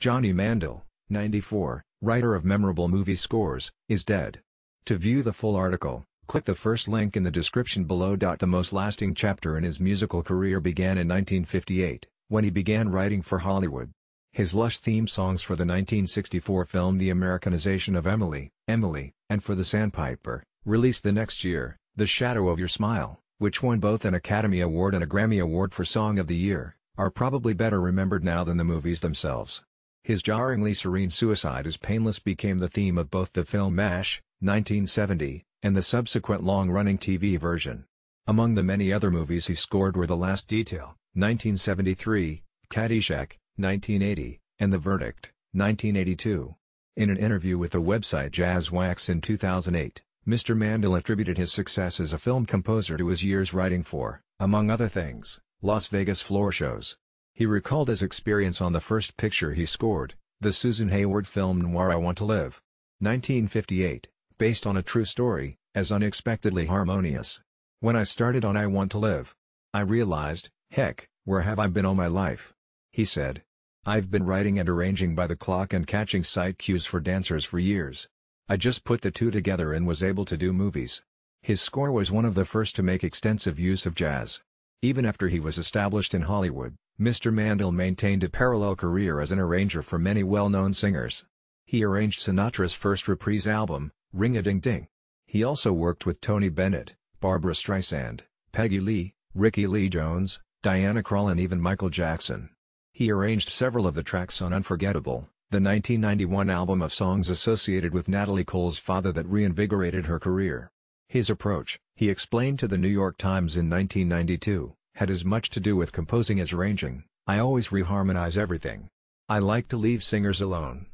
Johnny Mandel, 94, writer of memorable movie scores, is dead. To view the full article, click the first link in the description below. The most lasting chapter in his musical career began in 1958, when he began writing for Hollywood. His lush theme songs for the 1964 film The Americanization of Emily, Emily, and for The Sandpiper, released the next year, The Shadow of Your Smile, which won both an Academy Award and a Grammy Award for Song of the Year, are probably better remembered now than the movies themselves. His jarringly serene suicide as painless became the theme of both the film MASH, 1970, and the subsequent long-running TV version. Among the many other movies he scored were The Last Detail, 1973, Caddyshack, 1980, and The Verdict, 1982. In an interview with the website Jazz Wax in 2008, Mr. Mandel attributed his success as a film composer to his years writing for, among other things, Las Vegas floor shows, he recalled his experience on the first picture he scored, the Susan Hayward film Noir I Want to Live. 1958, based on a true story, as unexpectedly harmonious. When I started on I Want to Live, I realized, heck, where have I been all my life? He said. I've been writing and arranging by the clock and catching sight cues for dancers for years. I just put the two together and was able to do movies. His score was one of the first to make extensive use of jazz. Even after he was established in Hollywood, Mr. Mandel maintained a parallel career as an arranger for many well-known singers. He arranged Sinatra's first reprise album, Ring a Ding Ding. He also worked with Tony Bennett, Barbara Streisand, Peggy Lee, Ricky Lee Jones, Diana Krall and even Michael Jackson. He arranged several of the tracks on Unforgettable, the 1991 album of songs associated with Natalie Cole's father that reinvigorated her career. His approach, he explained to the New York Times in 1992, had as much to do with composing as arranging, I always reharmonize everything. I like to leave singers alone.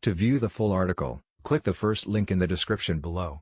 To view the full article, click the first link in the description below.